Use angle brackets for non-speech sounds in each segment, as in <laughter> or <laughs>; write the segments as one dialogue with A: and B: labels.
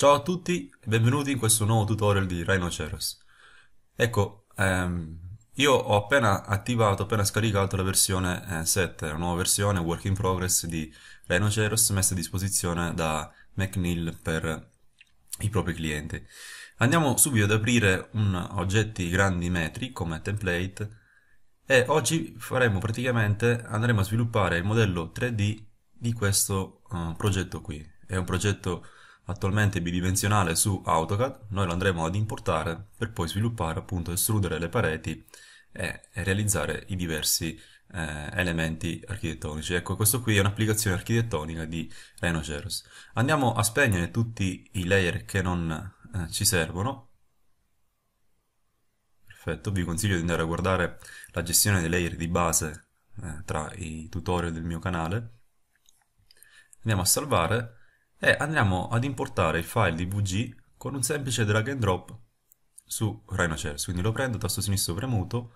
A: Ciao a tutti e benvenuti in questo nuovo tutorial di Rhinoceros. Ecco, ehm, io ho appena attivato, appena scaricato la versione eh, 7, la nuova versione work in progress di Rhinoceros messa a disposizione da MacNeil per i propri clienti. Andiamo subito ad aprire un oggetti grandi metri come template e oggi faremo praticamente, andremo a sviluppare il modello 3D di questo eh, progetto qui. È un progetto attualmente bidimensionale su AutoCAD, noi lo andremo ad importare per poi sviluppare, appunto, estrudere le pareti e, e realizzare i diversi eh, elementi architettonici. Ecco, questo qui è un'applicazione architettonica di Rhinoceros. Andiamo a spegnere tutti i layer che non eh, ci servono. Perfetto, vi consiglio di andare a guardare la gestione dei layer di base eh, tra i tutorial del mio canale. Andiamo a salvare e andremo ad importare il file dvg con un semplice drag and drop su Rhinoceros. Quindi lo prendo, tasto sinistro premuto,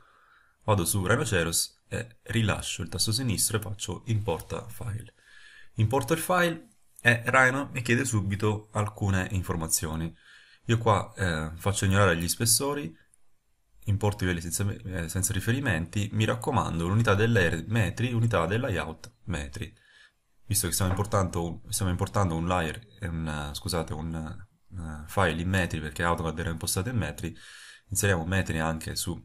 A: vado su Rhinoceros e rilascio il tasto sinistro e faccio importa file. Importo il file e Rhino mi chiede subito alcune informazioni. Io qua eh, faccio ignorare gli spessori, importo i livelli senza, eh, senza riferimenti, mi raccomando l'unità dell'air metri, unità del layout metri visto che stiamo importando, stiamo importando un layer, un, eh, scusate, un uh, file in metri perché AutoCAD era impostato in metri, inseriamo metri anche su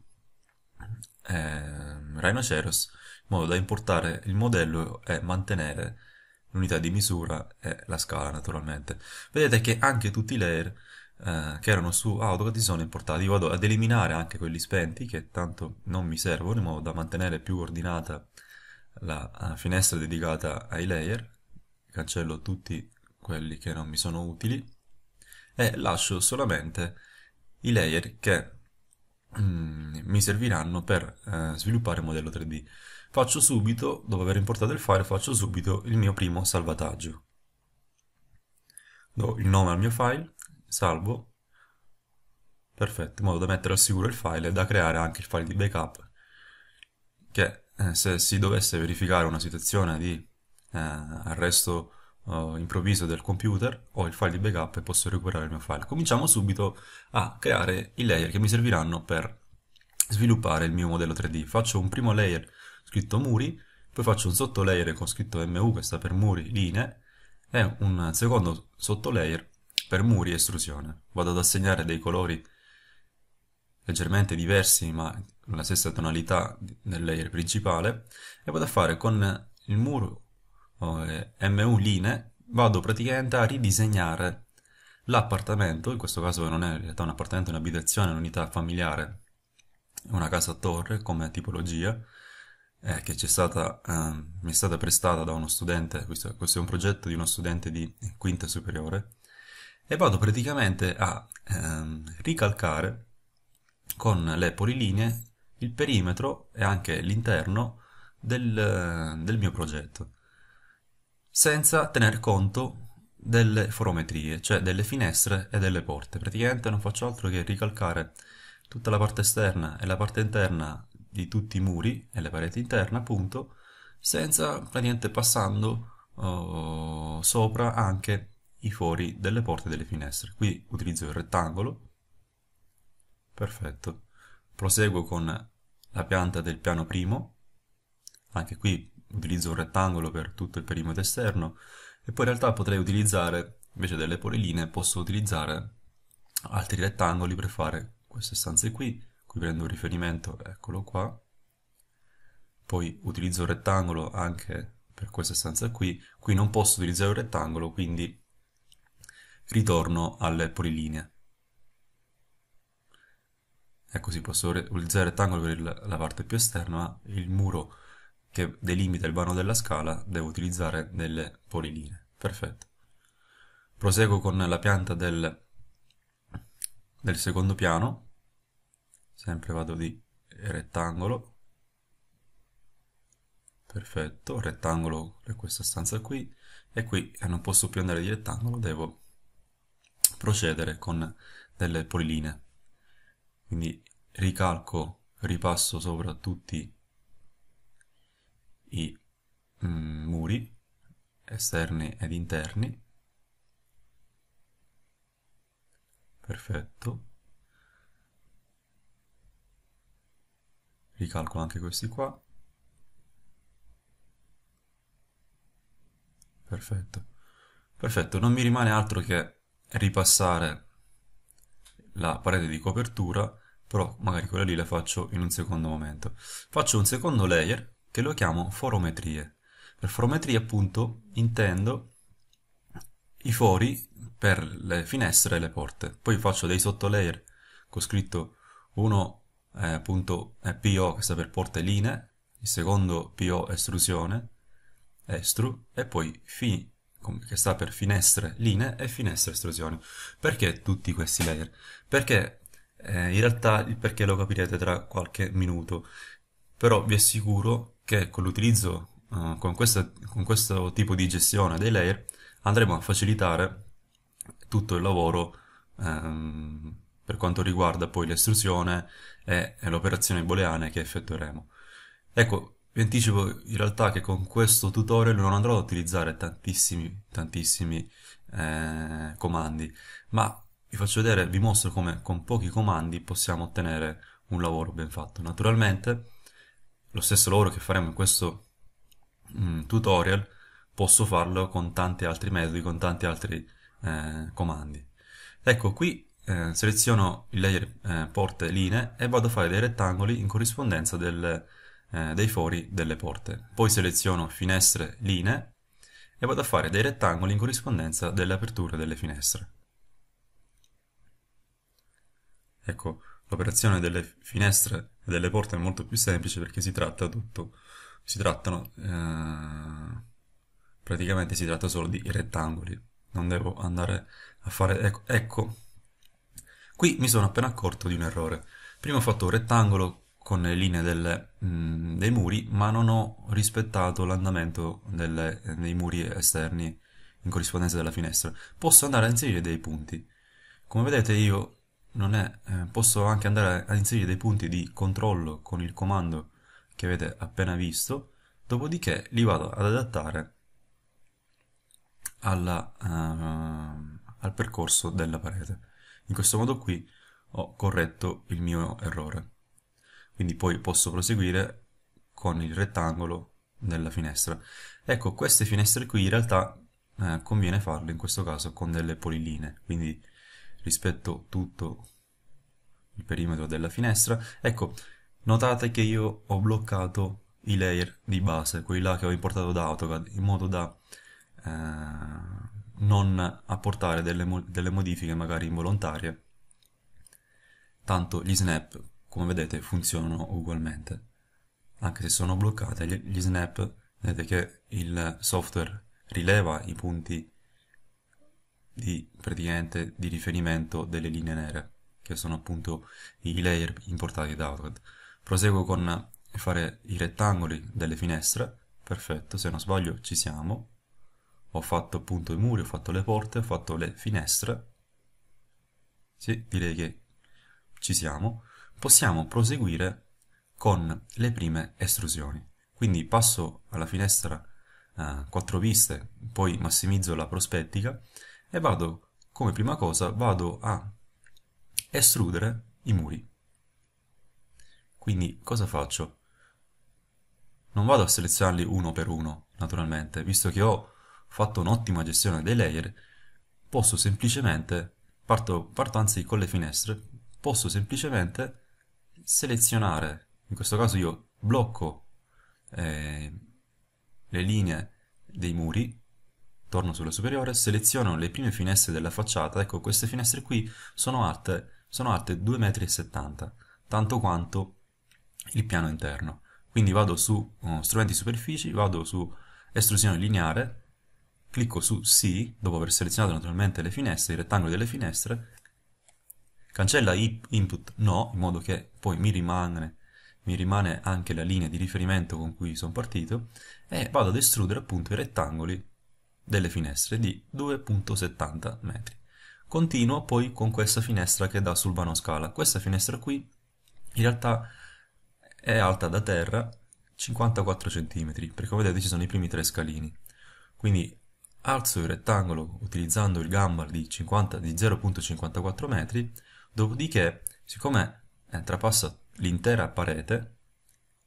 A: eh, Rhinoceros in modo da importare il modello e mantenere l'unità di misura e la scala naturalmente. Vedete che anche tutti i layer eh, che erano su AutoCAD si sono importati. Io vado ad eliminare anche quelli spenti che tanto non mi servono in modo da mantenere più ordinata la finestra dedicata ai layer, cancello tutti quelli che non mi sono utili e lascio solamente i layer che mm, mi serviranno per eh, sviluppare il modello 3D. Faccio subito, dopo aver importato il file, faccio subito il mio primo salvataggio. Do il nome al mio file, salvo, perfetto, in modo da mettere al sicuro il file e da creare anche il file di backup che eh, se si dovesse verificare una situazione di eh, arresto eh, improvviso del computer, ho il file di backup e posso recuperare il mio file. Cominciamo subito a creare i layer che mi serviranno per sviluppare il mio modello 3D. Faccio un primo layer scritto muri, poi faccio un sottolayer con scritto MU che sta per muri, linee, e un secondo sottolayer per muri e estrusione. Vado ad assegnare dei colori leggermente diversi ma con la stessa tonalità del layer principale e vado a fare con il muro eh, MU linee vado praticamente a ridisegnare l'appartamento, in questo caso non è in realtà un appartamento, è un'abitazione, un'unità familiare, una casa a torre come tipologia eh, che stata, eh, mi è stata prestata da uno studente, questo, questo, è un progetto di uno studente di quinta superiore, e vado praticamente a ehm, ricalcare con le polilinee, il perimetro e anche l'interno del, eh, del mio progetto, senza tener conto delle forometrie, cioè delle finestre e delle porte. Praticamente non faccio altro che ricalcare tutta la parte esterna e la parte interna di tutti i muri e le pareti interne, appunto, senza praticamente passando uh, sopra anche i fori delle porte e delle finestre. Qui utilizzo il rettangolo perfetto. Proseguo con la pianta del piano primo, anche qui utilizzo un rettangolo per tutto il perimetro esterno, e poi in realtà potrei utilizzare, invece delle polilinee, posso utilizzare altri rettangoli per fare queste stanze qui, qui prendo un riferimento, eccolo qua, poi utilizzo un rettangolo anche per questa stanza qui, qui non posso utilizzare un rettangolo, quindi ritorno alle polilinee. Ecco, si posso utilizzare il rettangolo per il, la parte più esterna, ma il muro che delimita il vano della scala devo utilizzare delle polilinee. Perfetto. Proseguo con la pianta del, del secondo piano, sempre vado di rettangolo, perfetto, rettangolo per questa stanza qui, e qui eh, non posso più andare di rettangolo, devo procedere con delle poliline. Quindi ricalco, ripasso sopra tutti i mm, muri esterni ed interni. Perfetto. ricalco anche questi qua. Perfetto. Perfetto, non mi rimane altro che ripassare la parete di copertura, però magari quella lì la faccio in un secondo momento. Faccio un secondo layer che lo chiamo forometrie. Per forometrie appunto intendo i fori per le finestre e le porte. Poi faccio dei sottolayer con scritto uno eh, punto, eh, PO che sta per porte linee, il secondo PO estrusione, estru, e poi fi, che sta per finestre linee e finestre estrusioni. Perché tutti questi layer? Perché eh, in realtà il perché lo capirete tra qualche minuto, però vi assicuro che con l'utilizzo, eh, con, con, questo tipo di gestione dei layer, andremo a facilitare tutto il lavoro ehm, per quanto riguarda poi l'estrusione e, e l'operazione booleana che effettueremo. Ecco, vi anticipo in realtà che con questo tutorial non andrò ad utilizzare tantissimi, tantissimi eh, comandi, ma vi faccio vedere, vi mostro come con pochi comandi possiamo ottenere un lavoro ben fatto. Naturalmente, lo stesso lavoro che faremo in questo mm, tutorial posso farlo con tanti altri metodi, con tanti altri eh, comandi. Ecco, qui eh, seleziono il layer eh, porte linee e vado a fare dei rettangoli in corrispondenza del eh, dei fori delle porte. Poi seleziono finestre linee e vado a fare dei rettangoli in corrispondenza delle aperture delle finestre. Ecco, l'operazione delle finestre e delle porte è molto più semplice perché si tratta tutto, si trattano, eh, praticamente si tratta solo di rettangoli, non devo andare a fare, ecco, ecco, qui mi sono appena accorto di un errore. Prima ho fatto un rettangolo con le linee delle, mh, mm, dei muri, ma non ho rispettato l'andamento dei muri esterni in corrispondenza della finestra. Posso andare a inserire dei punti. Come vedete io è, eh, posso anche andare a inserire dei punti di controllo con il comando che avete appena visto, dopodiché li vado ad adattare alla, uh, al percorso della parete. In questo modo qui ho corretto il mio errore quindi poi posso proseguire con il rettangolo della finestra. Ecco, queste finestre qui in realtà eh, conviene farle in questo caso con delle poliline, quindi rispetto tutto il perimetro della finestra. Ecco, notate che io ho bloccato i layer di base, quelli là che ho importato da AutoCAD, in modo da eh, non apportare delle, mo delle modifiche magari involontarie. Tanto gli snap come vedete funzionano ugualmente. Anche se sono bloccate gli snap, vedete che il software rileva i punti di, praticamente, di riferimento delle linee nere, che sono appunto i layer importati da AutoCAD. Proseguo con fare i rettangoli delle finestre, perfetto, se non sbaglio ci siamo. Ho fatto appunto i muri, ho fatto le porte, ho fatto le finestre. Sì, direi che ci siamo possiamo proseguire con le prime estrusioni. Quindi passo alla finestra eh, 4 viste, poi massimizzo la prospettica e vado, come prima cosa, vado a estrudere i muri. Quindi cosa faccio? Non vado a selezionarli uno per uno, naturalmente, visto che ho fatto un'ottima gestione dei layer, posso semplicemente, parto, parto anzi con le finestre, posso semplicemente selezionare, in questo caso io blocco eh, le linee dei muri, torno sulla superiore, seleziono le prime finestre della facciata, ecco queste finestre qui sono alte, sono alte 2,70 m, tanto quanto il piano interno. Quindi vado su uh, strumenti superfici, vado su estrusione lineare, clicco su sì, dopo aver selezionato naturalmente le finestre, i rettangoli delle finestre, cancella input no, in modo che poi mi rimane, mi rimane anche la linea di riferimento con cui sono partito, e vado ad estrudere appunto i rettangoli delle finestre di 2.70 metri. Continuo poi con questa finestra che dà sul vano scala. Questa finestra qui in realtà è alta da terra 54 cm, perché come vedete ci sono i primi tre scalini. Quindi alzo il rettangolo utilizzando il gambar di, 50, di 0.54 metri Dopodiché, siccome eh, trapassa l'intera parete,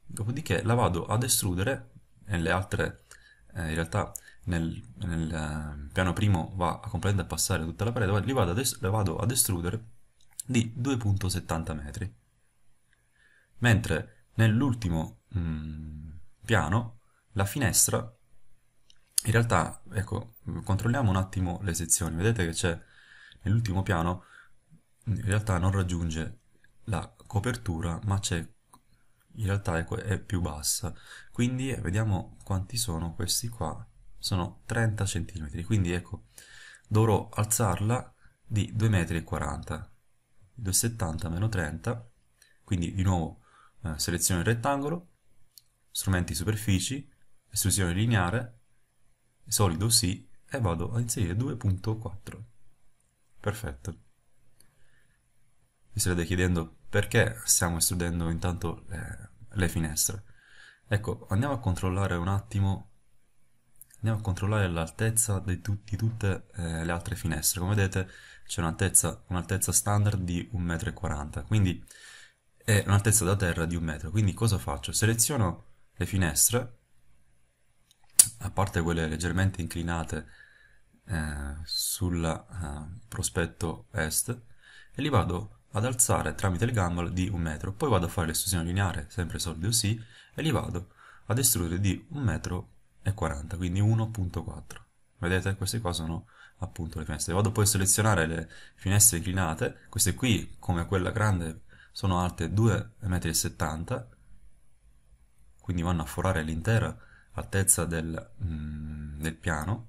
A: dopodiché la vado ad estrudere nelle altre, eh, in realtà nel, nel eh, piano primo va a completamente a passare tutta la parete, li vado ad la vado ad estrudere di 2.70 metri. Mentre nell'ultimo mm, piano la finestra in realtà, ecco, controlliamo un attimo le sezioni. Vedete che c'è nell'ultimo piano in realtà non raggiunge la copertura ma c'è in realtà è, è più bassa quindi eh, vediamo quanti sono questi qua sono 30 cm quindi ecco dovrò alzarla di 2,40 m 2,70 meno 30 quindi di nuovo eh, selezione il rettangolo strumenti superfici estrusione lineare solido sì e vado a inserire 2.4 perfetto vi starete chiedendo perché stiamo estrudendo intanto le, eh, le finestre. Ecco, andiamo a controllare un attimo, andiamo a controllare l'altezza di, tu, di tutte eh, le altre finestre. Come vedete c'è un'altezza, un'altezza standard di 1,40 m, quindi è un'altezza da terra di un metro. Quindi cosa faccio? Seleziono le finestre, a parte quelle leggermente inclinate eh, sul eh, prospetto est, e li vado ad alzare tramite il gambero di un metro, poi vado a fare l'estrusione lineare, sempre solido sì, e li vado ad estrudere di 1,40 m, quindi 1.4. Vedete, queste qua sono appunto le finestre. Vado poi a selezionare le finestre inclinate, queste qui, come quella grande, sono alte 2,70 m, quindi vanno a forare l'intera altezza del, mm, del piano.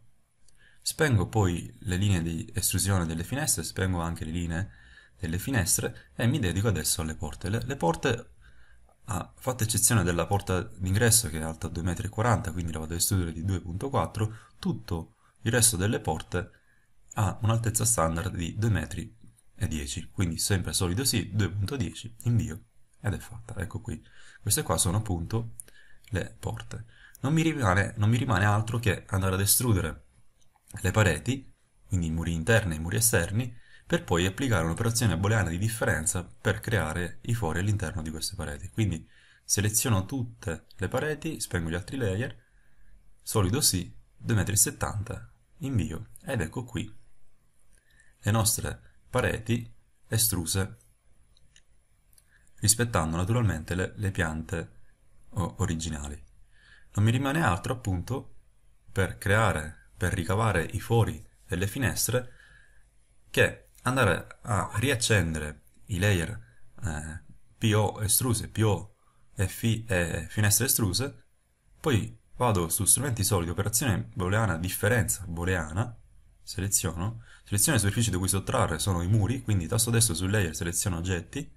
A: Spengo poi le linee di estrusione delle finestre, spengo anche le linee le finestre e mi dedico adesso alle porte. Le, le porte, ah, fatta eccezione della porta d'ingresso che è alta 2,40 m, quindi la vado a escludere di 2,4, tutto il resto delle porte ha un'altezza standard di 2,10 m, quindi sempre solido sì, 2,10, invio ed è fatta. Ecco qui, queste qua sono appunto le porte. Non mi rimane, non mi rimane altro che andare ad estrudere le pareti, quindi i muri interni e i muri esterni, per poi applicare un'operazione booleana di differenza per creare i fori all'interno di queste pareti. Quindi seleziono tutte le pareti, spengo gli altri layer, solido sì, 2,70 m, invio ed ecco qui le nostre pareti estruse rispettando naturalmente le, le piante originali. Non mi rimane altro appunto per creare, per ricavare i fori delle finestre che andare a riaccendere i layer eh, PO estruse, PO e, fi, e eh, finestre estruse, poi vado su strumenti solidi, operazione booleana, differenza booleana, seleziono, seleziono le superfici da cui sottrarre sono i muri, quindi tasto destro sul layer seleziono oggetti,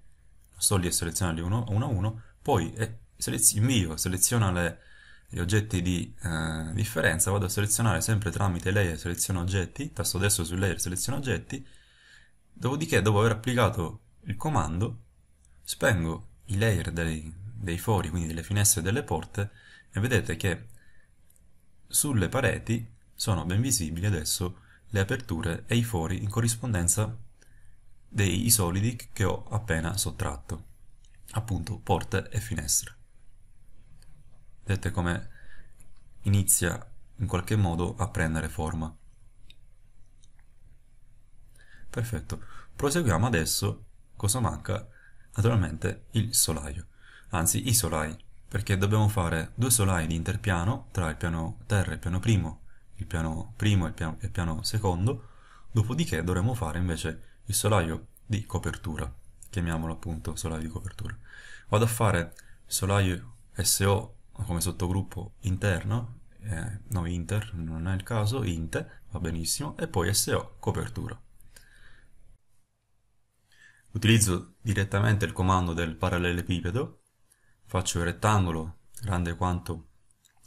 A: sto lì a selezionarli uno, uno a uno, poi eh, selezo, invio, seleziono le, gli oggetti di eh, differenza, vado a selezionare sempre tramite layer seleziono oggetti, tasto destro sul layer seleziono oggetti, Dopodiché, dopo aver applicato il comando, spengo i layer dei, dei fori, quindi delle finestre e delle porte, e vedete che sulle pareti sono ben visibili adesso le aperture e i fori in corrispondenza dei solidi che ho appena sottratto, appunto porte e finestre. Vedete come inizia in qualche modo a prendere forma. Perfetto. Proseguiamo adesso. Cosa manca? Naturalmente il solaio. Anzi, i solai. Perché dobbiamo fare due solai di interpiano, tra il piano terra e il piano primo, il piano primo e il piano, il piano secondo. Dopodiché dovremo fare invece il solaio di copertura. Chiamiamolo appunto solaio di copertura. Vado a fare solaio SO come sottogruppo interno, eh, no inter, non è il caso, inte, va benissimo, e poi SO copertura. Utilizzo direttamente il comando del parallelepipedo, faccio il rettangolo grande quanto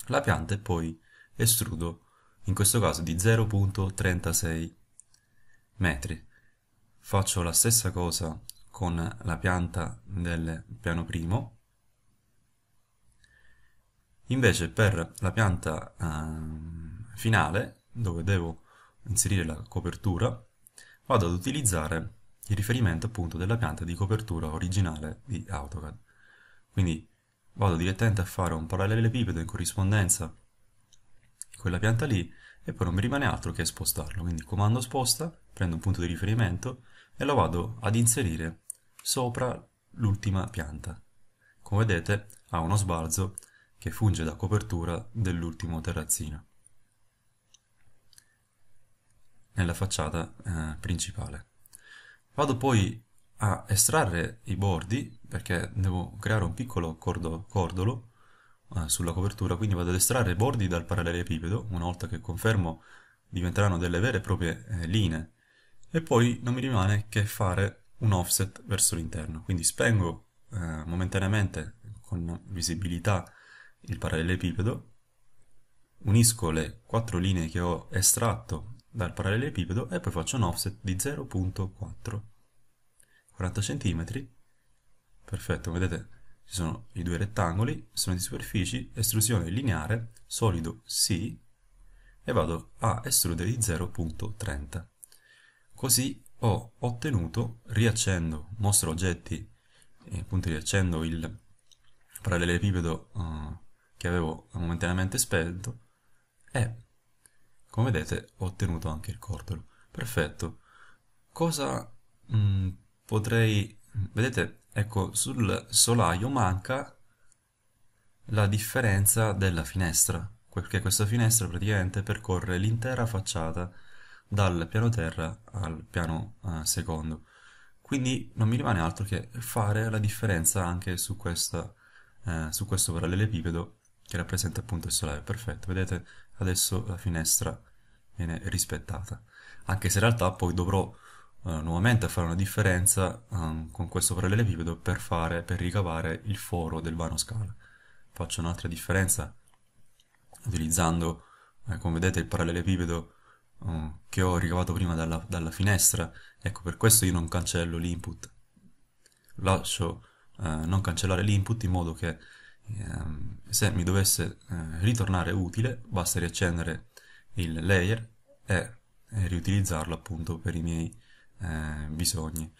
A: la pianta e poi estrudo, in questo caso di 0.36 metri. Faccio la stessa cosa con la pianta del piano primo. Invece per la pianta eh, finale, dove devo inserire la copertura, vado ad utilizzare in riferimento appunto della pianta di copertura originale di AutoCAD. Quindi vado direttamente a fare un parallelepipedo in corrispondenza di quella pianta lì e poi non mi rimane altro che spostarlo. Quindi comando sposta, prendo un punto di riferimento e lo vado ad inserire sopra l'ultima pianta. Come vedete ha uno sbalzo che funge da copertura dell'ultimo terrazzino nella facciata eh, principale. Vado poi a estrarre i bordi perché devo creare un piccolo cordo, cordolo eh, sulla copertura, quindi vado ad estrarre i bordi dal parallelepipedo, una volta che confermo diventeranno delle vere e proprie eh, linee e poi non mi rimane che fare un offset verso l'interno, quindi spengo eh, momentaneamente con visibilità il parallelepipedo, unisco le quattro linee che ho estratto dal parallelepipedo e poi faccio un offset di 0.4 40 cm. Perfetto, vedete, ci sono i due rettangoli, sono di superfici, estrusione lineare, solido sì, e vado a estrudere di 0.30. Così ho ottenuto, riaccendo, mostro oggetti, e eh, appunto riaccendo il parallelepipedo uh, che avevo momentaneamente spento, e come vedete ho ottenuto anche il cordolo. Perfetto. Cosa mh, mm, potrei... Vedete, ecco, sul solaio manca la differenza della finestra, perché questa finestra praticamente percorre l'intera facciata dal piano terra al piano eh, secondo. Quindi non mi rimane altro che fare la differenza anche su, questa, eh, su questo parallelepipedo che rappresenta appunto il solaio. Perfetto, vedete adesso la finestra viene rispettata. Anche se in realtà poi dovrò nuovamente a fare una differenza um, con questo parallelepipedo per, fare, per ricavare il foro del vano scala. Faccio un'altra differenza utilizzando, eh, come vedete, il parallelepipedo uh, ehm, che ho ricavato prima dalla, dalla, finestra. Ecco, per questo io non cancello l'input. Lascio uh, non cancellare l'input in modo che ehm, se mi dovesse eh, ritornare utile basta riaccendere il layer e riutilizzarlo appunto per i miei eh, bisogni,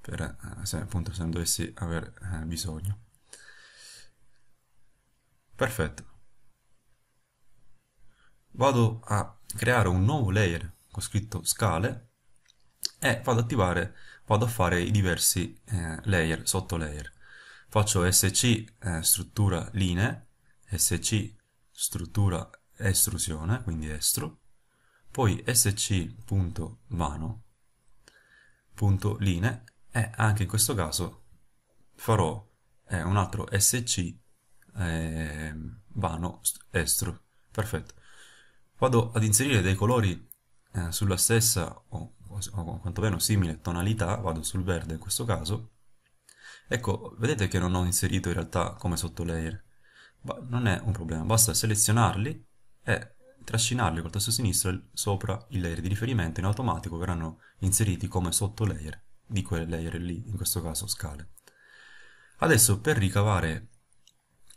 A: per, eh, se, appunto se ne dovessi aver eh, bisogno. Perfetto. Vado a creare un nuovo layer con scritto scale e vado ad attivare, vado a fare i diversi eh, layer, sotto layer. Faccio sc eh, struttura linee, sc struttura estrusione, quindi estru, poi sc.vano sc.line e anche in questo caso farò eh, un altro sc eh, vano estro. Perfetto. Vado ad inserire dei colori eh, sulla stessa o, o quantomeno simile tonalità, vado sul verde in questo caso. Ecco, vedete che non ho inserito in realtà come sotto layer Ma non è un problema, basta selezionarli e trascinarli col tasto sinistro sopra il layer di riferimento in automatico verranno inseriti come sotto layer di quel layer lì, in questo caso scale. Adesso per ricavare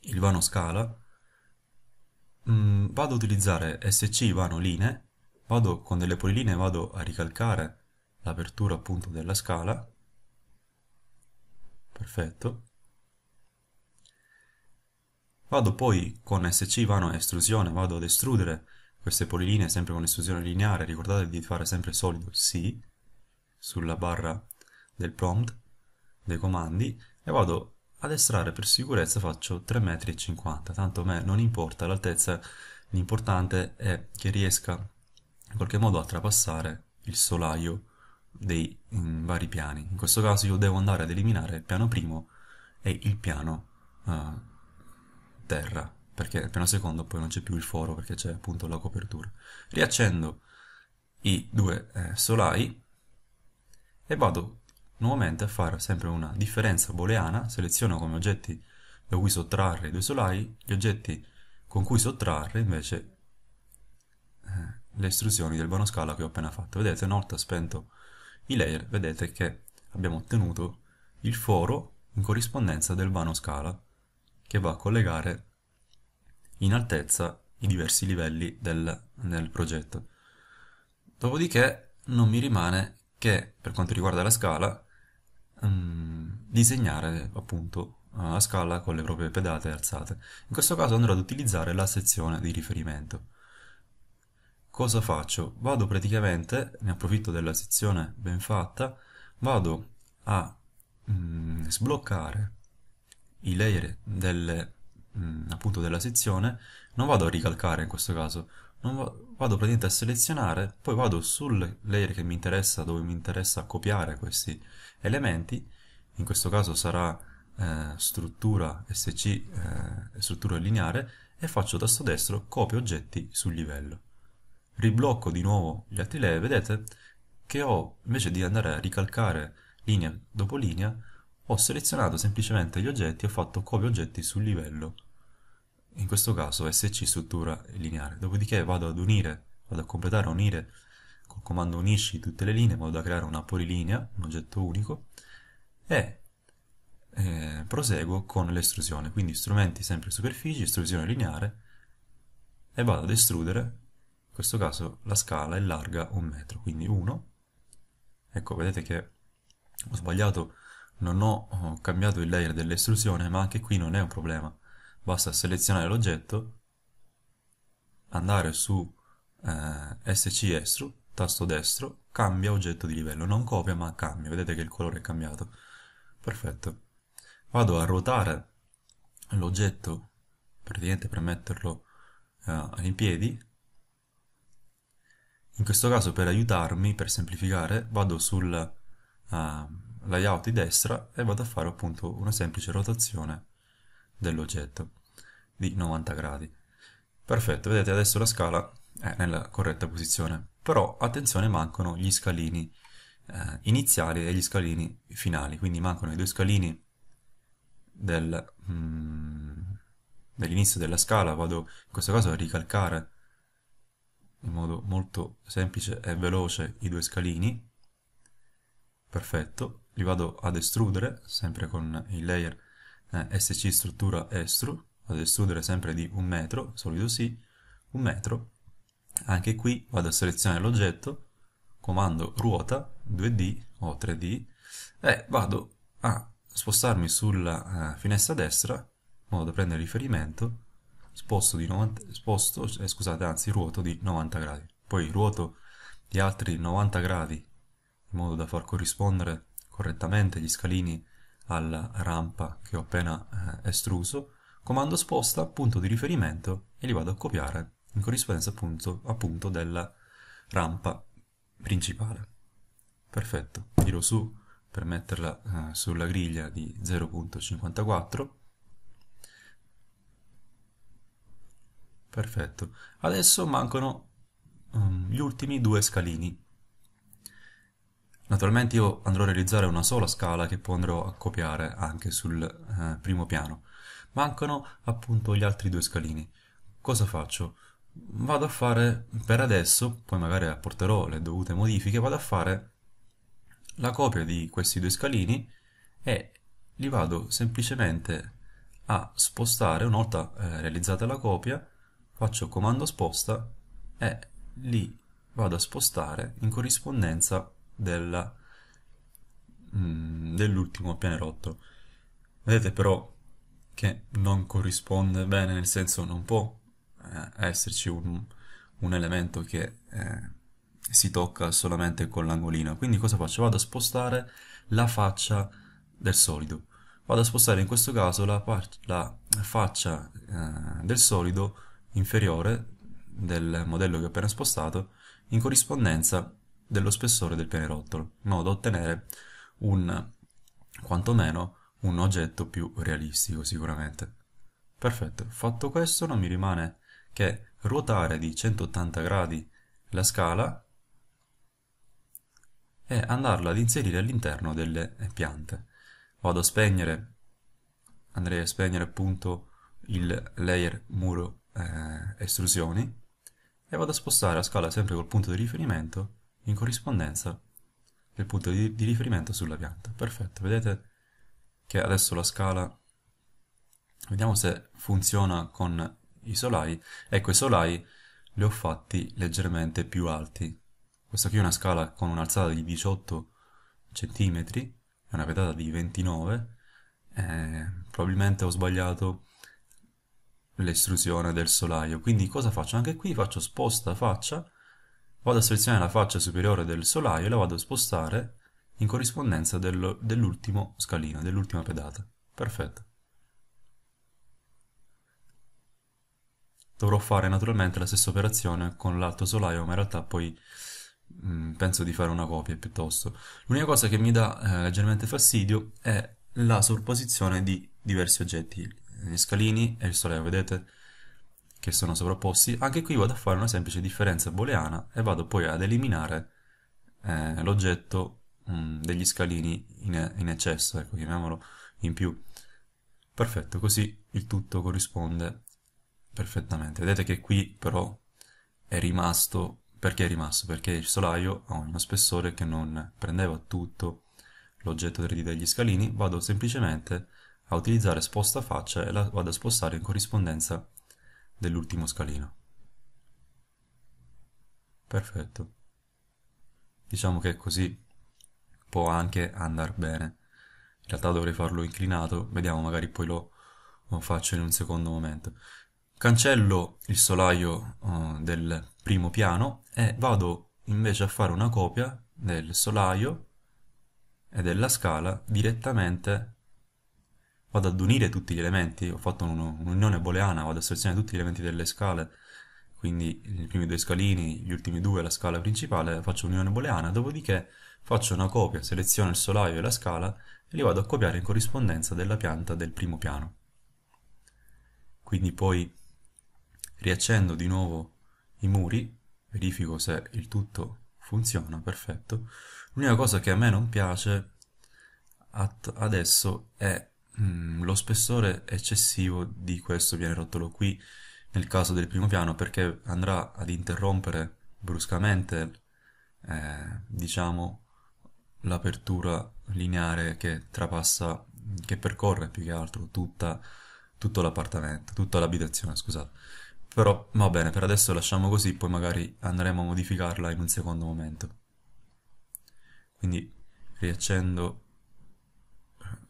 A: il vano scala mh, mm, vado ad utilizzare sc vano linee, vado con delle polilinee vado a ricalcare l'apertura appunto della scala, perfetto, vado poi con sc vano estrusione, vado ad estrudere queste polilinee sempre con estrusione lineare, ricordate di fare sempre solido sì sulla barra del prompt dei comandi e vado ad estrarre per sicurezza faccio 3,50 m, tanto a me non importa l'altezza, l'importante è che riesca in qualche modo a trapassare il solaio dei vari piani. In questo caso io devo andare ad eliminare il piano primo e il piano uh, terra perché appena secondo poi non c'è più il foro perché c'è appunto la copertura. Riaccendo i due eh, solai e vado nuovamente a fare sempre una differenza booleana, seleziono come oggetti da cui sottrarre i due solai, gli oggetti con cui sottrarre invece eh, le istruzioni del scala che ho appena fatto. Vedete, una volta spento i layer, vedete che abbiamo ottenuto il foro in corrispondenza del vano scala che va a collegare in altezza i diversi livelli del, del progetto. Dopodiché non mi rimane che, per quanto riguarda la scala, mh, mm, disegnare appunto la scala con le proprie pedate alzate. In questo caso andrò ad utilizzare la sezione di riferimento. Cosa faccio? Vado praticamente, ne approfitto della sezione ben fatta, vado a mh, mm, sbloccare i layer delle Mm, appunto della sezione, non vado a ricalcare in questo caso, non va vado praticamente a selezionare, poi vado sul layer che mi interessa, dove mi interessa copiare questi elementi, in questo caso sarà eh, struttura SC, eh, struttura lineare, e faccio tasto destro copio oggetti sul livello. Riblocco di nuovo gli altri layer, vedete che ho, invece di andare a ricalcare linea dopo linea, ho selezionato semplicemente gli oggetti e ho fatto copia oggetti sul livello in questo caso SC struttura lineare, dopodiché vado ad unire, vado a completare, a unire col comando unisci tutte le linee, vado a creare una polilinea, un oggetto unico, e eh, proseguo con l'estrusione, quindi strumenti sempre superfici, estrusione lineare, e vado ad estrudere, in questo caso la scala è larga un metro, quindi 1. Ecco, vedete che ho sbagliato, non ho cambiato il layer dell'estrusione, ma anche qui non è un problema basta selezionare l'oggetto, andare su eh, SC estro, tasto destro, cambia oggetto di livello, non copia ma cambia, vedete che il colore è cambiato, perfetto. Vado a ruotare l'oggetto, praticamente per metterlo eh, ai piedi, in questo caso per aiutarmi, per semplificare, vado sul uh, layout di destra e vado a fare appunto una semplice rotazione dell'oggetto di 90 gradi. Perfetto, vedete adesso la scala è nella corretta posizione, però attenzione mancano gli scalini eh, iniziali e gli scalini finali, quindi mancano i due scalini del, mm, dell'inizio della scala, vado in questo caso a ricalcare in modo molto semplice e veloce i due scalini, perfetto, li vado ad estrudere sempre con il layer eh, SC struttura estru, vado a estrudere sempre di un metro, solido sì, un metro, anche qui vado a selezionare l'oggetto, comando ruota, 2D o 3D, e vado a spostarmi sulla uh, finestra destra, in modo da prendere riferimento, sposto, di 90, sposto eh, scusate, anzi ruoto di 90 gradi, poi ruoto di altri 90 gradi, in modo da far corrispondere correttamente gli scalini alla rampa che ho appena eh, estruso, comando sposta punto di riferimento e li vado a copiare in corrispondenza appunto, appunto della rampa principale. Perfetto, tiro su per metterla eh, sulla griglia di 0.54. Perfetto, adesso mancano um, gli ultimi due scalini Naturalmente io andrò a realizzare una sola scala che poi andrò a copiare anche sul eh, primo piano. Mancano appunto gli altri due scalini. Cosa faccio? Vado a fare, per adesso, poi magari apporterò le dovute modifiche, vado a fare la copia di questi due scalini e li vado semplicemente a spostare una volta eh, realizzata la copia faccio comando sposta e li vado a spostare in corrispondenza della, mm, dell'ultimo pianerotto. Vedete però che non corrisponde bene, nel senso non può eh, esserci un, un, elemento che eh, si tocca solamente con l'angolino. Quindi cosa faccio? Vado a spostare la faccia del solido. Vado a spostare in questo caso la, la faccia eh, del solido inferiore del modello che ho appena spostato in corrispondenza dello spessore del pianerottolo, in modo da ottenere un, quantomeno, un oggetto più realistico sicuramente. Perfetto, fatto questo non mi rimane che ruotare di 180 gradi la scala e andarla ad inserire all'interno delle piante. Vado a spegnere, andrei a spegnere appunto il layer muro eh, estrusioni e vado a spostare la scala sempre col punto di riferimento in corrispondenza del punto di, di riferimento sulla pianta. Perfetto, vedete che adesso la scala, vediamo se funziona con i solai. Ecco, i solai li ho fatti leggermente più alti. Questa qui è una scala con un'alzata di 18 cm è una pedata di 29 eh, probabilmente ho sbagliato l'estrusione del solaio. Quindi cosa faccio? Anche qui faccio sposta faccia vado a selezionare la faccia superiore del solaio e la vado a spostare in corrispondenza del, dell'ultimo scalino, dell'ultima pedata. Perfetto. Dovrò fare naturalmente la stessa operazione con l'alto solaio, ma in realtà poi mh, mm, penso di fare una copia piuttosto. L'unica cosa che mi dà eh, leggermente fastidio è la sorposizione di diversi oggetti, gli scalini e il solaio, vedete? che sono sovrapposti, anche qui vado a fare una semplice differenza booleana e vado poi ad eliminare eh, l'oggetto mm, degli scalini in, in eccesso, ecco, chiamiamolo in più. Perfetto, così il tutto corrisponde perfettamente. Vedete che qui però è rimasto, perché è rimasto? Perché il solaio ha uno spessore che non prendeva tutto l'oggetto 3D degli scalini, vado semplicemente a utilizzare sposta faccia e la vado a spostare in corrispondenza dell'ultimo scalino. Perfetto. Diciamo che così può anche andare bene. In realtà dovrei farlo inclinato, vediamo magari poi lo, lo faccio in un secondo momento. Cancello il solaio uh, del primo piano e vado invece a fare una copia del solaio e della scala direttamente vado ad unire tutti gli elementi, ho fatto un'unione booleana, vado a selezionare tutti gli elementi delle scale, quindi i primi due scalini, gli ultimi due, la scala principale, faccio un'unione booleana, dopodiché faccio una copia, seleziono il solaio e la scala e li vado a copiare in corrispondenza della pianta del primo piano. Quindi poi riaccendo di nuovo i muri, verifico se il tutto funziona, perfetto. L'unica cosa che a me non piace adesso è Mm, lo spessore eccessivo di questo viene pianerottolo qui, nel caso del primo piano, perché andrà ad interrompere bruscamente, eh, diciamo, l'apertura lineare che trapassa, che percorre più che altro tutta, tutto l'appartamento, tutta l'abitazione, scusate. Però va bene, per adesso lasciamo così, poi magari andremo a modificarla in un secondo momento. Quindi riaccendo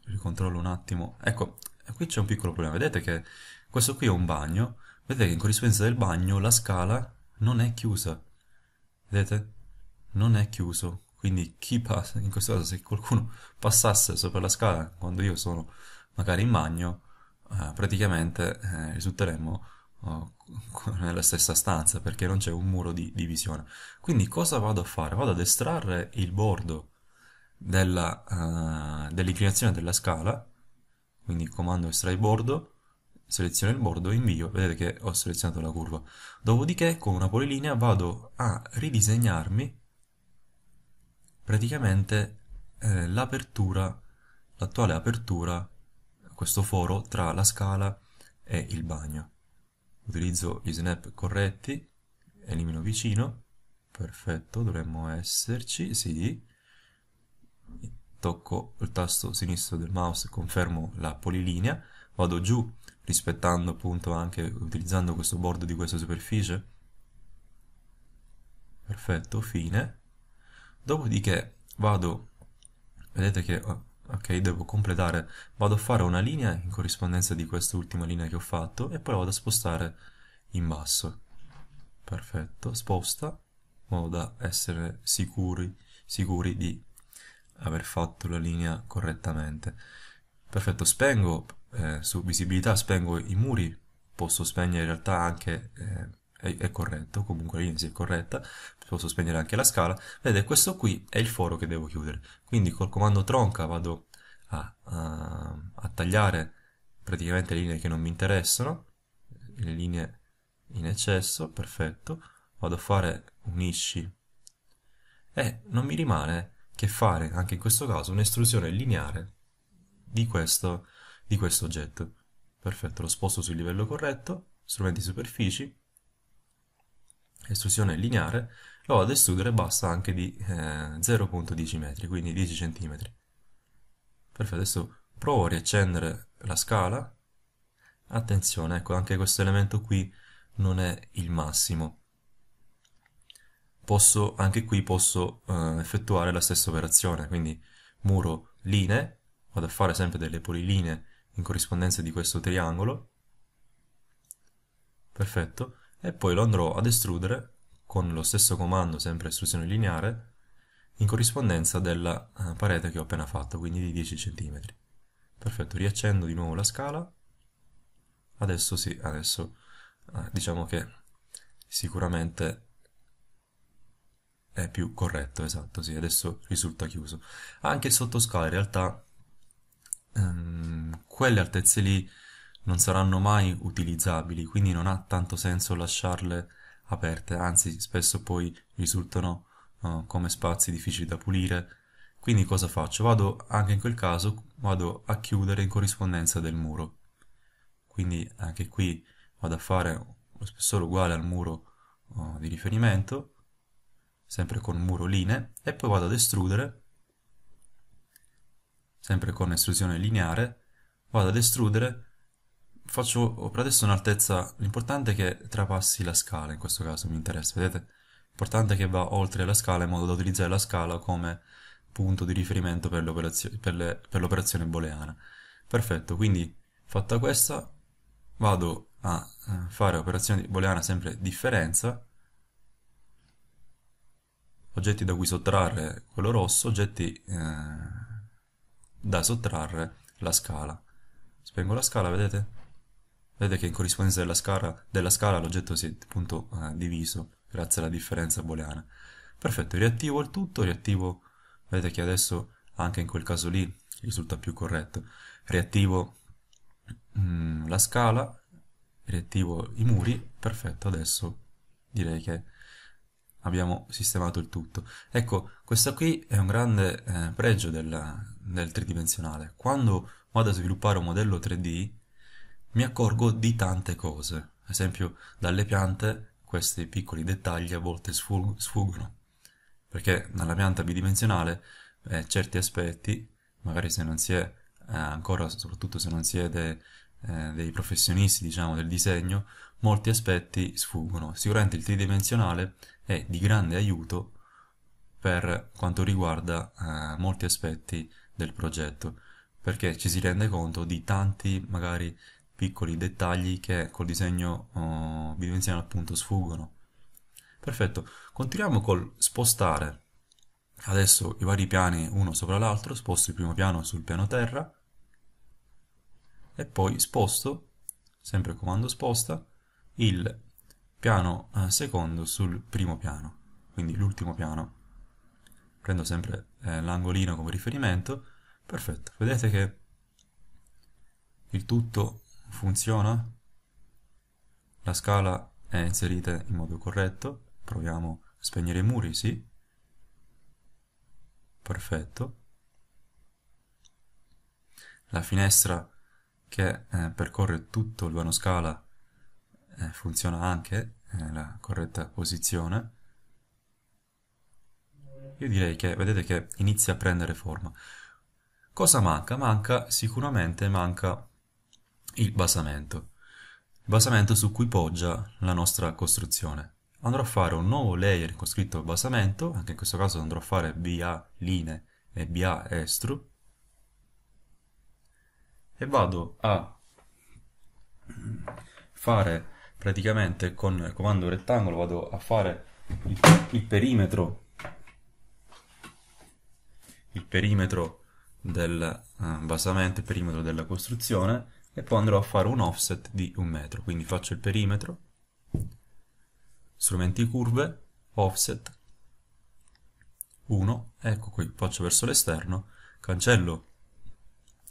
A: ricontrollo un attimo. Ecco, qui c'è un piccolo problema. Vedete che questo qui è un bagno. Vedete che in corrispondenza del bagno la scala non è chiusa. Vedete? Non è chiuso. Quindi chi passa, in questo caso se qualcuno passasse sopra la scala quando io sono magari in bagno, eh, praticamente eh, risulteremmo oh, <laughs> nella stessa stanza perché non c'è un muro di divisione. Quindi cosa vado a fare? Vado ad estrarre il bordo della, uh, dell'inclinazione della scala, quindi comando estrai bordo, seleziono il bordo, invio, vedete che ho selezionato la curva. Dopodiché con una polilinea vado a ridisegnarmi praticamente eh, l'apertura, l'attuale apertura, questo foro tra la scala e il bagno. Utilizzo gli snap corretti, elimino vicino, perfetto, dovremmo esserci, sì tocco il tasto sinistro del mouse confermo la polilinea, vado giù rispettando appunto anche utilizzando questo bordo di questa superficie. Perfetto, fine. Dopodiché vado, vedete che oh, ok, devo completare, vado a fare una linea in corrispondenza di quest'ultima linea che ho fatto e poi vado a spostare in basso. Perfetto, sposta, in modo da essere sicuri, sicuri di aver fatto la linea correttamente. Perfetto, spengo eh, su visibilità, spengo i muri, posso spegnere in realtà anche, eh, è, è, corretto, comunque la linea si è corretta, posso spegnere anche la scala. Vedete, questo qui è il foro che devo chiudere. Quindi col comando tronca vado a, a, a tagliare praticamente le linee che non mi interessano, le linee in eccesso, perfetto. Vado a fare unisci e eh, non mi rimane eh che fare, anche in questo caso, un'estrusione lineare di questo, di questo oggetto. Perfetto, lo sposto sul livello corretto, strumenti superfici, estrusione lineare, lo vado a escludere basta anche di eh, 0.10 metri, quindi 10 cm. Perfetto, adesso provo a riaccendere la scala. Attenzione, ecco, anche questo elemento qui non è il massimo posso, anche qui posso eh, effettuare la stessa operazione, quindi muro linee, vado a fare sempre delle polilinee in corrispondenza di questo triangolo, perfetto, e poi lo andrò ad estrudere con lo stesso comando, sempre estrusione lineare, in corrispondenza della eh, parete che ho appena fatto, quindi di 10 cm. Perfetto, riaccendo di nuovo la scala, adesso sì, adesso eh, diciamo che sicuramente è più corretto, esatto, sì, adesso risulta chiuso. Anche il sottoscala in realtà um, quelle altezze lì non saranno mai utilizzabili, quindi non ha tanto senso lasciarle aperte, anzi spesso poi risultano uh, come spazi difficili da pulire. Quindi cosa faccio? Vado anche in quel caso vado a chiudere in corrispondenza del muro. Quindi anche qui vado a fare lo spessore uguale al muro uh, di riferimento sempre con muro linee e poi vado ad estrudere sempre con estrusione lineare vado ad estrudere faccio per adesso un'altezza l'importante è che trapassi la scala in questo caso mi interessa vedete l'importante è che va oltre la scala in modo da utilizzare la scala come punto di riferimento per l'operazione booleana perfetto quindi fatta questa vado a eh, fare operazione booleana sempre differenza oggetti da cui sottrarre quello rosso, oggetti eh, da sottrarre la scala. Spengo la scala, vedete? Vedete che in corrispondenza della scala, della scala l'oggetto si è appunto eh, diviso grazie alla differenza booleana. Perfetto, riattivo il tutto, riattivo, vedete che adesso anche in quel caso lì risulta più corretto. Riattivo mm, la scala, riattivo i muri, perfetto, adesso direi che abbiamo sistemato il tutto. Ecco, questo qui è un grande eh, pregio del, del tridimensionale. Quando vado a sviluppare un modello 3D, mi accorgo di tante cose. Ad esempio, dalle piante questi piccoli dettagli a volte sfuggono, perché nella pianta bidimensionale eh, certi aspetti, magari se non si è eh, ancora, soprattutto se non siete eh, dei professionisti, diciamo, del disegno, molti aspetti sfuggono. Sicuramente il tridimensionale è di grande aiuto per quanto riguarda eh, molti aspetti del progetto, perché ci si rende conto di tanti magari piccoli dettagli che col disegno oh, vivenziano appunto sfuggono. Perfetto, continuiamo col spostare adesso i vari piani uno sopra l'altro, sposto il primo piano sul piano terra e poi sposto, sempre comando sposta, il piano eh, secondo sul primo piano, quindi l'ultimo piano. Prendo sempre eh, l'angolino come riferimento, perfetto. Vedete che il tutto funziona? La scala è inserita in modo corretto, proviamo a spegnere i muri, sì. Perfetto. La finestra che eh, percorre tutto il vano scala eh, funziona anche eh, la corretta posizione, io direi che, vedete che inizia a prendere forma. Cosa manca? Manca, sicuramente manca il basamento. Il basamento su cui poggia la nostra costruzione. Andrò a fare un nuovo layer con scritto basamento, anche in questo caso andrò a fare BA line e BA estru, e vado a fare praticamente con il comando rettangolo vado a fare il, il perimetro il perimetro del eh, basamento, il perimetro della costruzione e poi andrò a fare un offset di un metro quindi faccio il perimetro strumenti curve offset 1 ecco qui faccio verso l'esterno cancello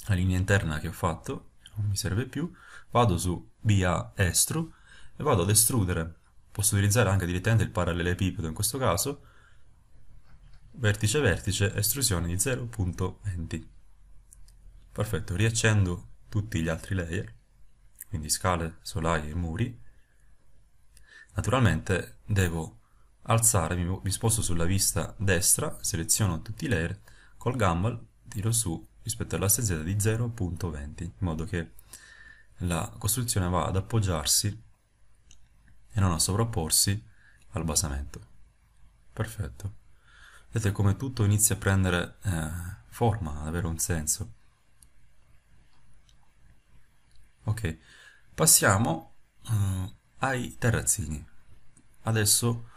A: la linea interna che ho fatto non mi serve più vado su via estru e vado ad estrudere, posso utilizzare anche direttamente il parallelepipedo in questo caso, vertice vertice, estrusione di 0.20. Perfetto, riaccendo tutti gli altri layer, quindi scale, solaie e muri. Naturalmente devo alzare, mi sposto sulla vista destra, seleziono tutti i layer, col gamble tiro su rispetto all'asse Z di 0.20, in modo che la costruzione va ad appoggiarsi e non a sovrapporsi al basamento. Perfetto. Vedete come tutto inizia a prendere eh, forma, ad avere un senso. Ok, passiamo eh, ai terrazzini. Adesso,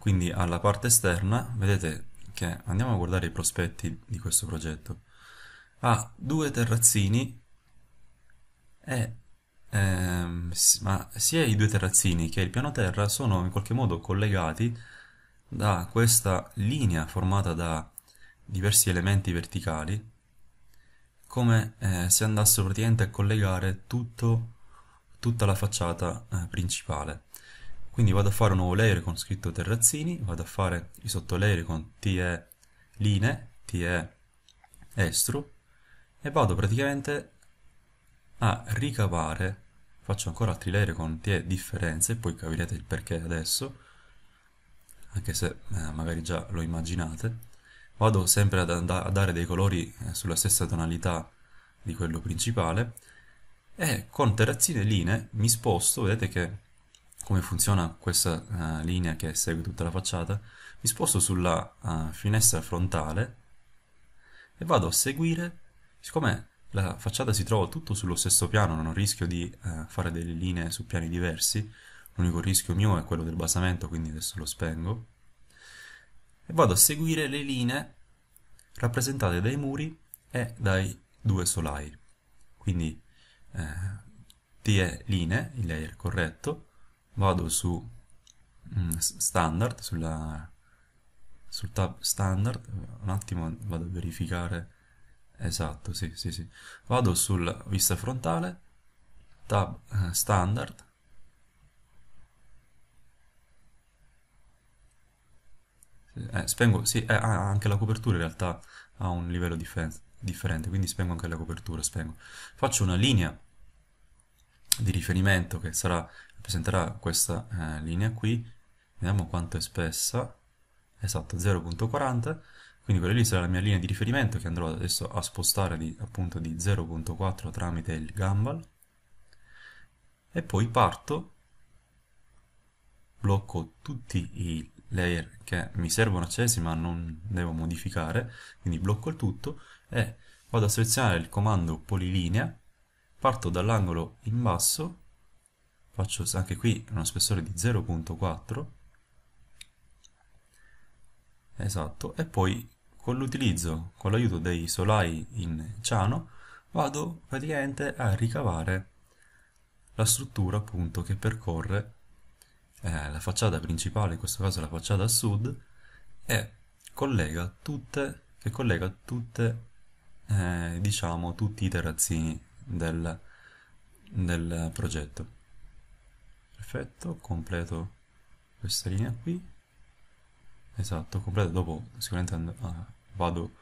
A: quindi alla parte esterna, vedete che andiamo a guardare i prospetti di questo progetto. Ha due terrazzini e Ehm, ma sia i due terrazzini che il piano terra sono in qualche modo collegati da questa linea formata da diversi elementi verticali, come eh, se andasse praticamente a collegare tutto, tutta la facciata eh, principale. Quindi vado a fare un nuovo layer con scritto terrazzini, vado a fare i sottolayer con TE linee, TE estru, e vado praticamente a ricavare faccio ancora altri layer con tie differenze, poi capirete il perché adesso, anche se eh, magari già lo immaginate. Vado sempre ad a dare dei colori eh, sulla stessa tonalità di quello principale e con terrazzine e linee mi sposto, vedete che come funziona questa uh, linea che segue tutta la facciata, mi sposto sulla uh, finestra frontale e vado a seguire, siccome la facciata si trova tutto sullo stesso piano, non rischio di eh, fare delle linee su piani diversi, l'unico rischio mio è quello del basamento, quindi adesso lo spengo. E vado a seguire le linee rappresentate dai muri e dai due solai. Quindi eh, TE linee, il layer corretto, vado su mm, standard, sulla, sul tab standard, un attimo vado a verificare Esatto, sì, sì, sì. Vado sulla vista frontale, tab eh, standard, Eh, spengo, sì, eh, ah, anche la copertura in realtà ha un livello differente, quindi spengo anche la copertura, spengo. Faccio una linea di riferimento che sarà, rappresenterà questa eh, linea qui, vediamo quanto è spessa, esatto, 0.40, quindi quella lì sarà la mia linea di riferimento che andrò adesso a spostare di, appunto di 0.4 tramite il gumball E poi parto, blocco tutti i layer che mi servono accesi ma non devo modificare, quindi blocco il tutto e vado a selezionare il comando polilinea, parto dall'angolo in basso, faccio anche qui uno spessore di 0.4, esatto, e poi con l'utilizzo, con l'aiuto dei solai in ciano, vado praticamente a ricavare la struttura appunto che percorre eh, la facciata principale, in questo caso la facciata a sud, e collega tutte, che collega tutte, eh, diciamo, tutti i terrazzini del, del progetto. Perfetto, completo questa linea qui. Esatto, completo dopo sicuramente andrò... Ah, vado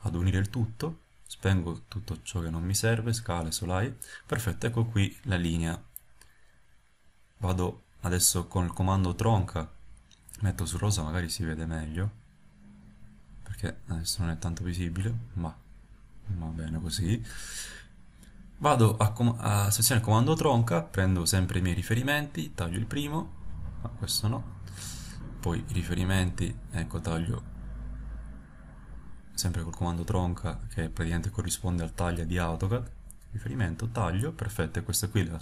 A: ad unire il tutto, spengo tutto ciò che non mi serve, scale, solai, perfetto, ecco qui la linea. Vado adesso con il comando tronca, metto su rosa, magari si vede meglio, perché adesso non è tanto visibile, ma va bene così. Vado a, a selezionare comando tronca, prendo sempre i miei riferimenti, taglio il primo, ma questo no, poi i riferimenti, ecco taglio sempre col comando tronca che praticamente corrisponde al taglio di AutoCAD, riferimento, taglio, perfetto, è questa qui la,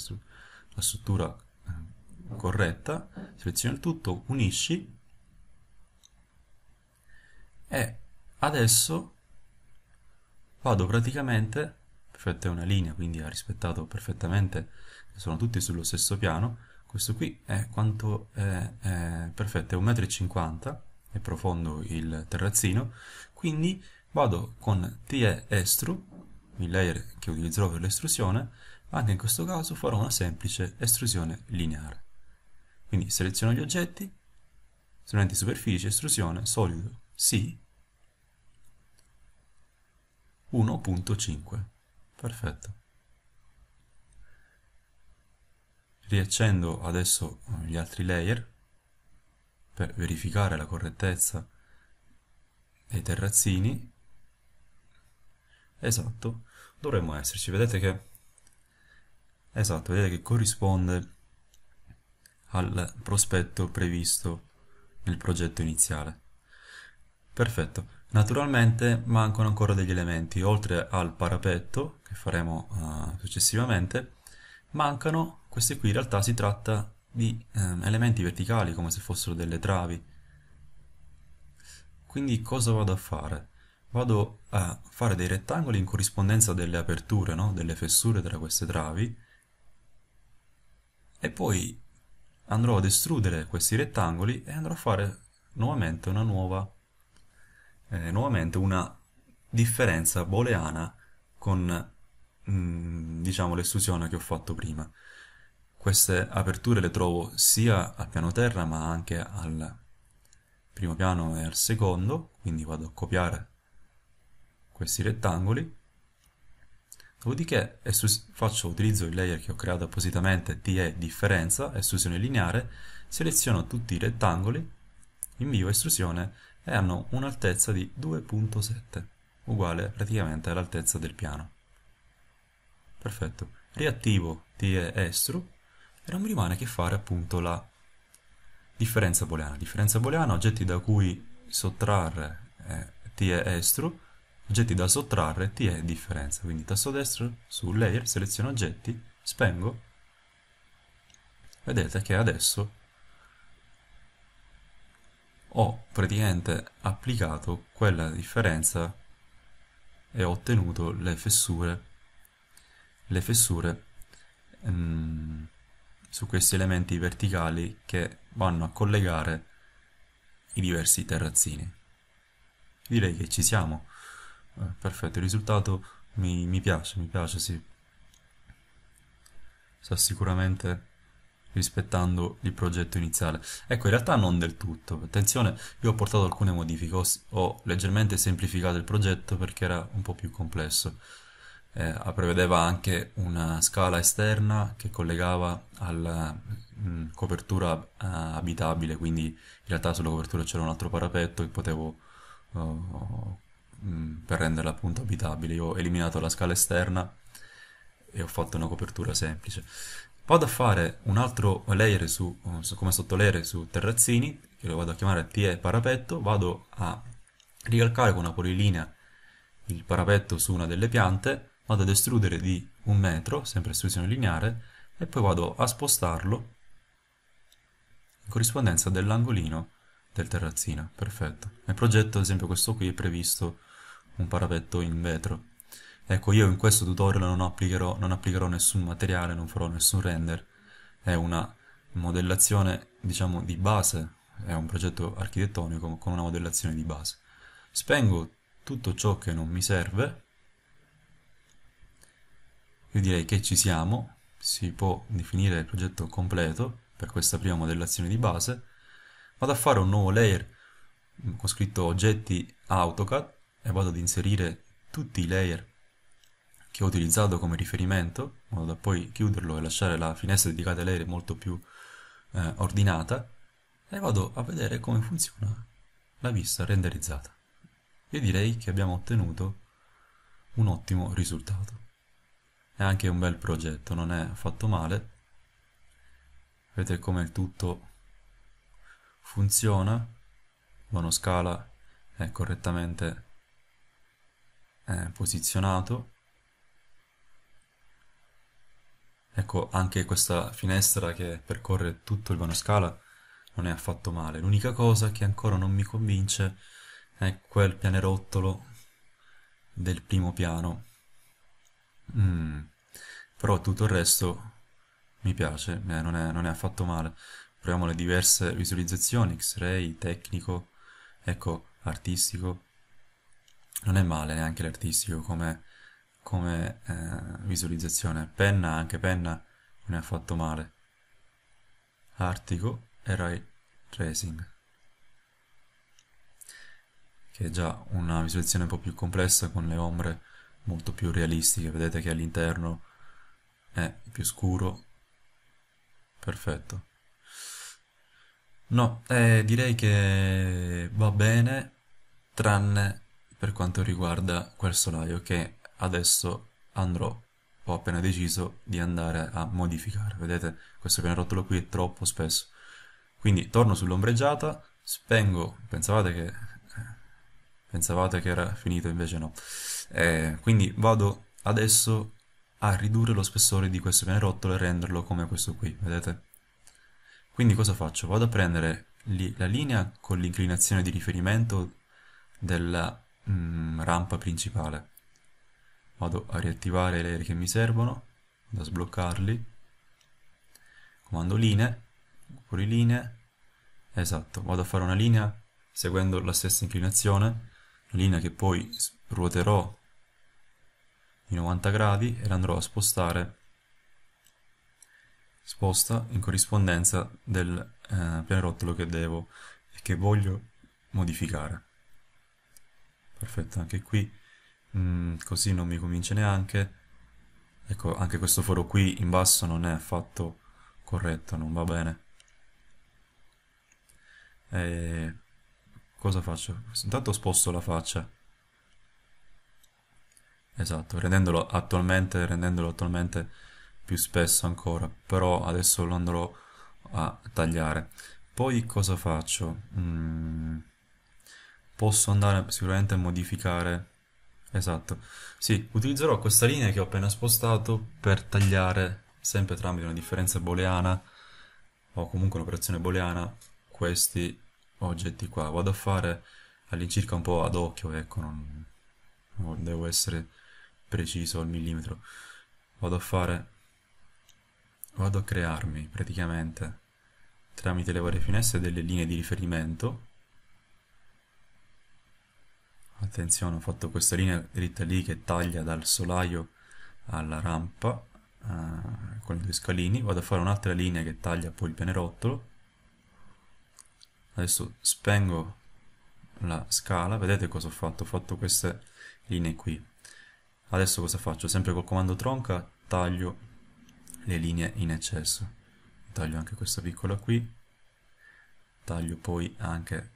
A: la struttura eh, corretta, seleziona il tutto, unisci e adesso vado praticamente, perfetto è una linea quindi ha rispettato perfettamente, sono tutti sullo stesso piano, questo qui è quanto è, è perfetto, è 1,50 m è profondo il terrazzino, quindi vado con TE estru, il layer che utilizzerò per l'estrusione, anche in questo caso farò una semplice estrusione lineare. Quindi seleziono gli oggetti, strumenti superficie, estrusione, solido, sì, 1.5, perfetto. Riaccendo adesso gli altri layer, per verificare la correttezza dei terrazzini esatto dovremmo esserci vedete che esatto vedete che corrisponde al prospetto previsto nel progetto iniziale perfetto naturalmente mancano ancora degli elementi oltre al parapetto che faremo uh, successivamente mancano questi qui in realtà si tratta di ehm, elementi verticali come se fossero delle travi. Quindi cosa vado a fare? Vado a fare dei rettangoli in corrispondenza delle aperture, no? delle fessure tra queste travi e poi andrò ad estrudere questi rettangoli e andrò a fare nuovamente una nuova eh, nuovamente una differenza booleana con mh, mm, diciamo l'estrusione che ho fatto prima queste aperture le trovo sia al piano terra ma anche al primo piano e al secondo, quindi vado a copiare questi rettangoli. Dopodiché faccio utilizzo il layer che ho creato appositamente TE differenza, estrusione lineare, seleziono tutti i rettangoli, invio estrusione e hanno un'altezza di 2.7, uguale praticamente all'altezza del piano. Perfetto. Riattivo TE estru e non mi rimane che fare appunto la differenza booleana. Differenza booleana, oggetti da cui sottrarre eh, t è estro, oggetti da sottrarre t è differenza. Quindi tasto destro su layer, seleziono oggetti, spengo, vedete che adesso ho praticamente applicato quella differenza e ho ottenuto le fessure le fessure um, su questi elementi verticali che vanno a collegare i diversi terrazzini. Direi che ci siamo. Eh, perfetto, il risultato mi, mi, piace, mi piace, sì. Sta sicuramente rispettando il progetto iniziale. Ecco, in realtà non del tutto. Attenzione, io ho portato alcune modifiche, ho, ho leggermente semplificato il progetto perché era un po' più complesso eh, prevedeva anche una scala esterna che collegava alla mh, mm, copertura uh, abitabile, quindi in realtà sulla copertura c'era un altro parapetto che potevo uh, oh, mh, mm, per renderla appunto abitabile. Io ho eliminato la scala esterna e ho fatto una copertura semplice. Vado a fare un altro layer su, su, come sottolayer su terrazzini, che lo vado a chiamare TE parapetto, vado a ricalcare con una polilinea il parapetto su una delle piante vado ad estrudere di un metro, sempre estrusione lineare, e poi vado a spostarlo in corrispondenza dell'angolino del terrazzino. Perfetto. Nel progetto, ad esempio, questo qui è previsto un parapetto in vetro. Ecco, io in questo tutorial non applicherò, non applicherò nessun materiale, non farò nessun render. È una modellazione, diciamo, di base, è un progetto architettonico con una modellazione di base. Spengo tutto ciò che non mi serve io direi che ci siamo, si può definire il progetto completo per questa prima modellazione di base. Vado a fare un nuovo layer con scritto oggetti AutoCAD e vado ad inserire tutti i layer che ho utilizzato come riferimento, in modo da poi chiuderlo e lasciare la finestra dedicata ai layer molto più eh, ordinata e vado a vedere come funziona la vista renderizzata. Io direi che abbiamo ottenuto un ottimo risultato è anche un bel progetto, non è affatto male. Vedete come il tutto funziona. Monoscala è correttamente eh, posizionato. Ecco, anche questa finestra che percorre tutto il monoscala non è affatto male. L'unica cosa che ancora non mi convince è quel pianerottolo del primo piano Mm. Però tutto il resto mi piace, eh, non, è, non, è, affatto male. Proviamo le diverse visualizzazioni, x-ray, tecnico, ecco, artistico. Non è male neanche l'artistico come, come eh, visualizzazione. Penna, anche penna, non è affatto male. Artico e ray tracing che è già una visualizzazione un po' più complessa con le ombre molto più realistiche, vedete che all'interno è più scuro, perfetto. No, eh, direi che va bene, tranne per quanto riguarda quel solaio che adesso andrò, ho appena deciso di andare a modificare, vedete questo pianerottolo qui è troppo spesso. Quindi torno sull'ombreggiata, spengo, pensavate che Pensavate che era finito, invece no. Eh, quindi vado adesso a ridurre lo spessore di questo pianerottolo e renderlo come questo qui, vedete? Quindi cosa faccio? Vado a prendere li la linea con l'inclinazione di riferimento della mm, rampa principale. Vado a riattivare i layer che mi servono, vado a sbloccarli. Comando linee, fuori linee, esatto, vado a fare una linea seguendo la stessa inclinazione linea che poi ruoterò di 90 gradi e la andrò a spostare sposta in corrispondenza del eh, pianerottolo che devo e che voglio modificare perfetto anche qui mm, così non mi convince neanche ecco anche questo foro qui in basso non è affatto corretto non va bene e eh, Cosa faccio? Intanto sposto la faccia. Esatto, rendendolo attualmente, rendendolo attualmente più spesso ancora, però adesso lo andrò a tagliare. Poi cosa faccio? Mm, posso andare sicuramente a modificare... Esatto, sì, utilizzerò questa linea che ho appena spostato per tagliare, sempre tramite una differenza booleana, o comunque un'operazione booleana, questi oggetti qua, vado a fare all'incirca un po' ad occhio, ecco, non, non devo essere preciso al millimetro, vado a fare, vado a crearmi praticamente tramite le varie finestre delle linee di riferimento, attenzione ho fatto questa linea dritta lì che taglia dal solaio alla rampa eh, con i due scalini, vado a fare un'altra linea che taglia poi il pianerottolo, adesso spengo la scala vedete cosa ho fatto ho fatto queste linee qui adesso cosa faccio sempre col comando tronca taglio le linee in eccesso taglio anche questa piccola qui taglio poi anche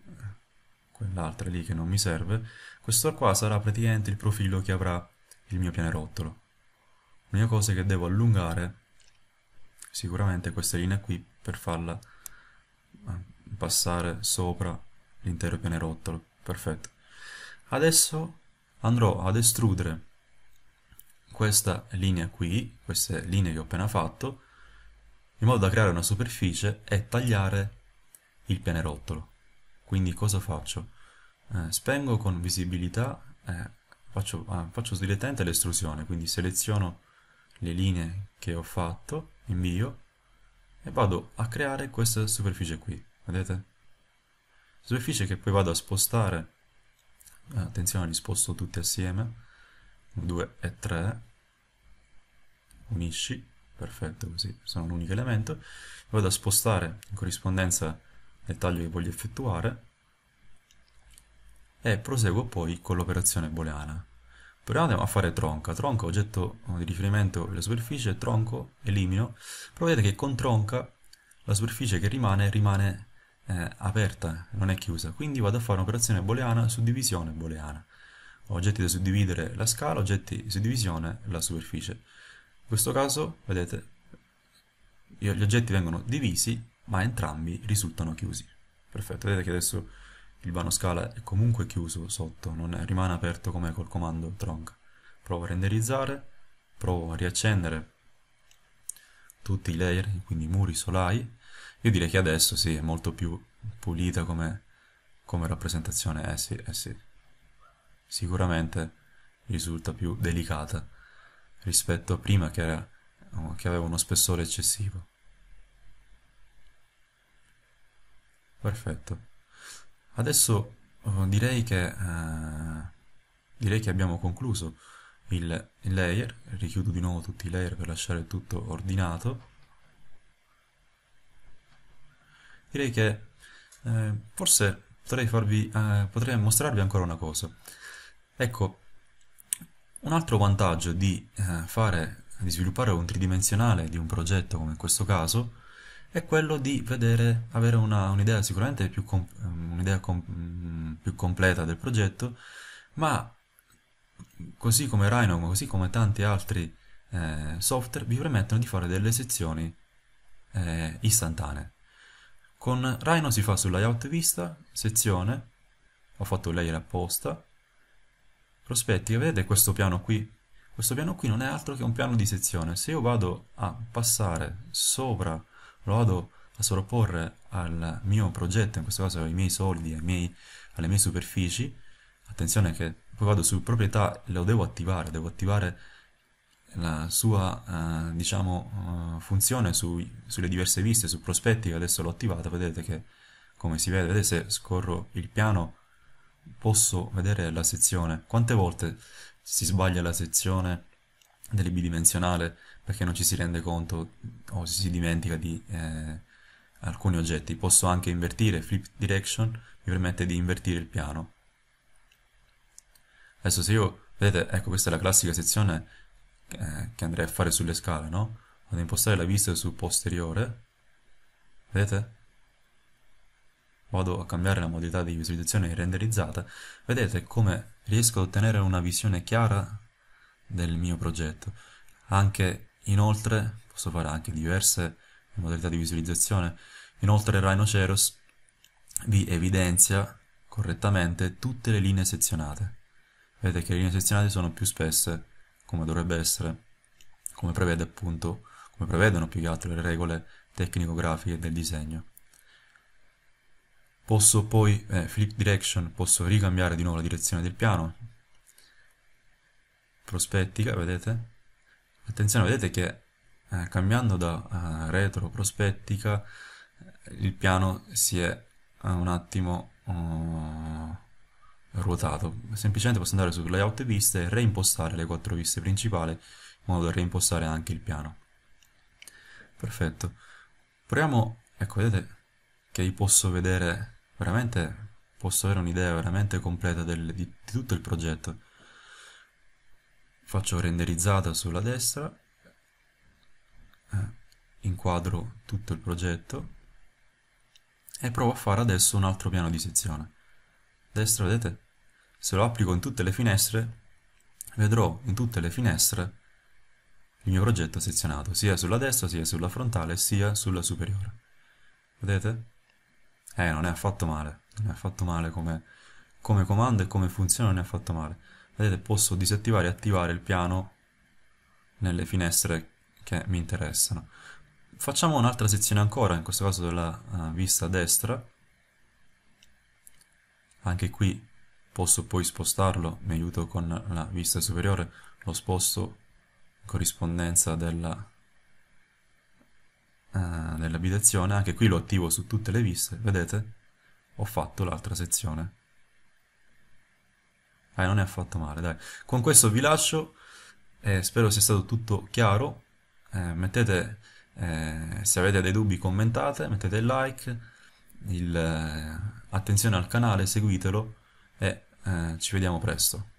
A: quell'altra lì che non mi serve questo qua sarà praticamente il profilo che avrà il mio pianerottolo l'unica cosa è che devo allungare sicuramente questa linea qui per farla passare sopra l'intero pianerottolo. Perfetto. Adesso andrò ad estrudere questa linea qui, queste linee che ho appena fatto, in modo da creare una superficie e tagliare il pianerottolo. Quindi cosa faccio? Eh, spengo con visibilità, eh, faccio, ah, faccio dilettante l'estrusione, quindi seleziono le linee che ho fatto, invio, e vado a creare questa superficie qui vedete? Superficie che poi vado a spostare eh, attenzione li sposto tutti assieme 2 e 3 unisci perfetto così sono un unico elemento vado a spostare in corrispondenza del taglio che voglio effettuare e proseguo poi con l'operazione booleana Proviamo a fare tronca. Tronca, oggetto di riferimento la superficie, tronco, elimino. Però vedete che con tronca la superficie che rimane, rimane eh, aperta, non è chiusa, quindi vado a fare un'operazione booleana suddivisione booleana. Oggetti da suddividere la scala, oggetti di suddivisione la superficie. In questo caso, vedete, gli oggetti vengono divisi, ma entrambi risultano chiusi. Perfetto, vedete che adesso il vano scala è comunque chiuso sotto, non è, rimane aperto come col comando tronc. Provo a renderizzare, provo a riaccendere tutti i layer, quindi muri, solai, io direi che adesso sì, è molto più pulita come, come rappresentazione, eh sì, eh sì. Sicuramente risulta più delicata rispetto a prima che, era, che aveva uno spessore eccessivo. Perfetto. Adesso oh, direi che, eh, direi che abbiamo concluso il, il layer, richiudo di nuovo tutti i layer per lasciare tutto ordinato direi che eh, forse potrei, farvi, eh, potrei mostrarvi ancora una cosa. Ecco, un altro vantaggio di, eh, fare, di sviluppare un tridimensionale di un progetto come in questo caso è quello di vedere, avere un'idea sicuramente più, com mm, un com mm, più completa del progetto, ma così come Rhino, così come tanti altri eh, software, vi permettono di fare delle sezioni eh, istantanee. Con Rhino si fa sul layout vista, sezione, ho fatto il layer apposta, prospettica, vedete questo piano qui? Questo piano qui non è altro che un piano di sezione. Se io vado a passare sopra, lo vado a sovrapporre al mio progetto, in questo caso ai miei solidi, ai miei, alle mie superfici, attenzione che poi vado su proprietà, lo devo attivare, devo attivare la sua eh, diciamo, eh, funzione su, sulle diverse viste, su prospetti, adesso l'ho attivata, vedete che come si vede, vedete se scorro il piano posso vedere la sezione, quante volte si sbaglia la sezione delle bidimensionale perché non ci si rende conto o si dimentica di eh, alcuni oggetti, posso anche invertire, flip direction mi permette di invertire il piano. Adesso se io, vedete, ecco questa è la classica sezione eh, che andrei a fare sulle scale, no? Vado a impostare la vista sul posteriore, vedete? Vado a cambiare la modalità di visualizzazione renderizzata, vedete come riesco ad ottenere una visione chiara del mio progetto. Anche inoltre posso fare anche diverse modalità di visualizzazione. Inoltre Rhinoceros vi evidenzia correttamente tutte le linee sezionate. Vedete che le linee sezionate sono più spesse come dovrebbe essere, come prevede appunto, come prevedono più che altro le regole tecnico-grafiche del disegno. Posso poi, eh, flip direction, posso ricambiare di nuovo la direzione del piano, prospettica, vedete? Attenzione, vedete che eh, cambiando da eh, retro prospettica il piano si è eh, un attimo... Oh, ruotato. Semplicemente posso andare sul layout viste e reimpostare le quattro viste principali in modo da reimpostare anche il piano. Perfetto. Proviamo, ecco vedete che vi posso vedere veramente, posso avere un'idea veramente completa del, di, di tutto il progetto. Faccio renderizzata sulla destra, eh, inquadro tutto il progetto e provo a fare adesso un altro piano di sezione destra vedete se lo applico in tutte le finestre, vedrò in tutte le finestre il mio progetto sezionato, sia sulla destra, sia sulla frontale, sia sulla superiore. Vedete? Eh, non è affatto male, non è affatto male come, come comando e come funziona, non è affatto male. Vedete, posso disattivare e attivare il piano nelle finestre che mi interessano. Facciamo un'altra sezione ancora, in questo caso della uh, vista destra. Anche qui Posso poi spostarlo, mi aiuto con la vista superiore, lo sposto in corrispondenza della eh, dell'abitazione, anche qui lo attivo su tutte le viste, vedete? Ho fatto l'altra sezione. Eh, non è affatto male, dai. Con questo vi lascio, eh, spero sia stato tutto chiaro. Eh, mettete, eh, se avete dei dubbi commentate, mettete il like, il, eh, attenzione al canale, seguitelo e eh, ci vediamo presto.